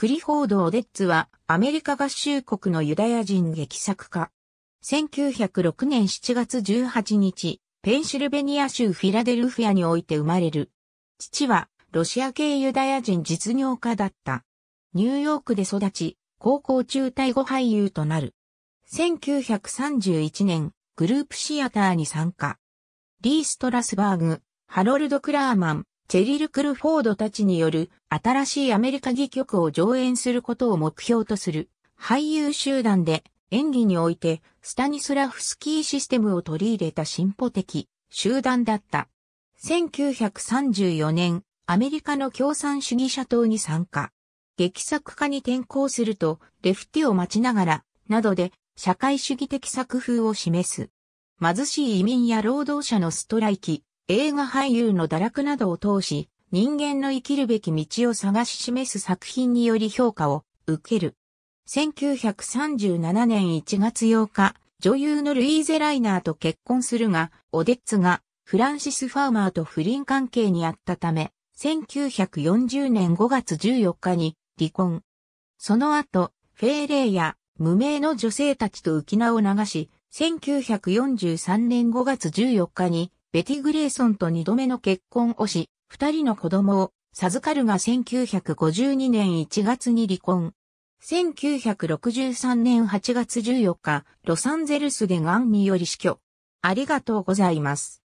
クリフォード・オデッツはアメリカ合衆国のユダヤ人劇作家。1906年7月18日、ペンシルベニア州フィラデルフィアにおいて生まれる。父はロシア系ユダヤ人実業家だった。ニューヨークで育ち、高校中退後俳優となる。1931年、グループシアターに参加。リー・ストラスバーグ、ハロルド・クラーマン、チェリル・クルフォードたちによる新しいアメリカ戯曲を上演することを目標とする俳優集団で演技においてスタニスラフスキーシステムを取り入れた進歩的集団だった。1934年、アメリカの共産主義者党に参加。劇作家に転校すると、レフティを待ちながら、などで社会主義的作風を示す。貧しい移民や労働者のストライキ、映画俳優の堕落などを通し、人間の生きるべき道を探し示す作品により評価を受ける。1937年1月8日、女優のルイーゼ・ライナーと結婚するが、オデッツがフランシス・ファーマーと不倫関係にあったため、1940年5月14日に離婚。その後、フェーレーや無名の女性たちと浮き名を流し、1943年5月14日にベティ・グレイソンと二度目の結婚をし、二人の子供を授かるが1952年1月に離婚。1963年8月14日、ロサンゼルスで癌により死去。ありがとうございます。